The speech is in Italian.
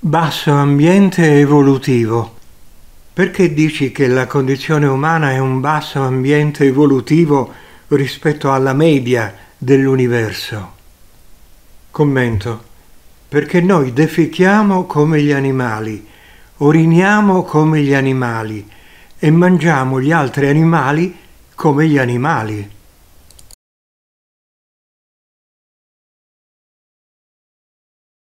Basso ambiente evolutivo. Perché dici che la condizione umana è un basso ambiente evolutivo rispetto alla media dell'universo? Commento. Perché noi defechiamo come gli animali, oriniamo come gli animali e mangiamo gli altri animali come gli animali.